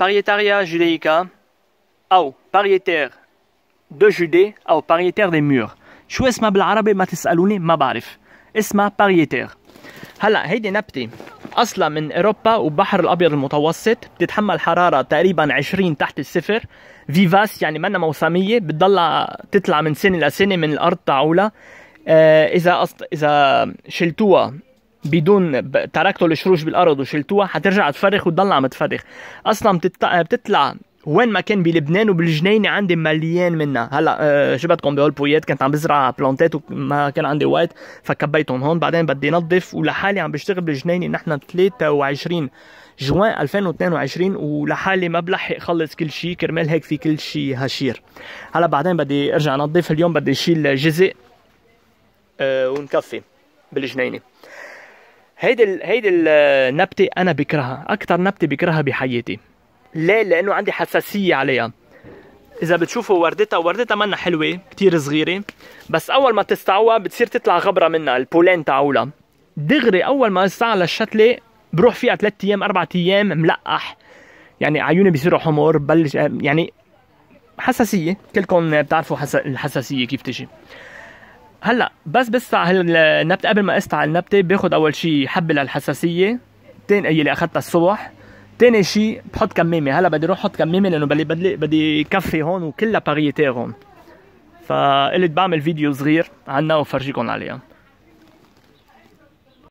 parietaria judaica أو parietaire de Judée أو parietaire des murs شو اسمها بالعربي ما تسألوني ما بعرف اسمها parieter هلا هيدي نبتة أصلا من أوروبا وبحر الأبيض المتوسط بتتحمل حرارة تقريبا 20 تحت الصفر فيفاس يعني منا موسمية بتضل تطلع من سنة لسنة من الأرض تعولها إذا أصط... إذا شلتوها بدون تركتوا الشروش بالارض وشلتوها حترجع تفرخ وتضل عم تفرخ اصلا بتت... بتطلع وين ما كان بلبنان وبالجنينة عندي مليان منها هلا أه بدكم بهول بويات كنت عم بزرع بلانتات وما كان عندي وقت فكبيتهم هون بعدين بدي نظف ولحالي عم بشتغل بالجنينة نحن 23 جوان 2022 ولحالي ما بلحق خلص كل شيء كرمال هيك في كل شيء هشير هلا بعدين بدي ارجع نظف اليوم بدي اشيل جزء أه ونكفي بالجنينة هيدي ال... هيدي النبته انا بكرهها اكثر نبته بكرهها بحياتي ليه لانه عندي حساسيه عليها اذا بتشوفوا وردتها وردتها منا حلوه كثير صغيره بس اول ما تستعوها بتصير تطلع غبره منها البولين تاعولا دغري اول ما استعلى الشتله بروح فيها ثلاث ايام اربع ايام ملقح يعني عيوني بيصيروا حمر بلش يعني حساسيه كلكم بتعرفوا الحساسيه كيف تجي هلا بس بستعهل النبته قبل ما اسطع النبته باخذ اول شيء حبه للحساسيه تاني هي اللي اخذتها الصبح تاني شيء بحط كمامه هلا بدي روح احط كمامه لانه بدي بدي بدي كفي هون وكلها باريتير هون فقلت بعمل فيديو صغير عنها وفرجيكم عليها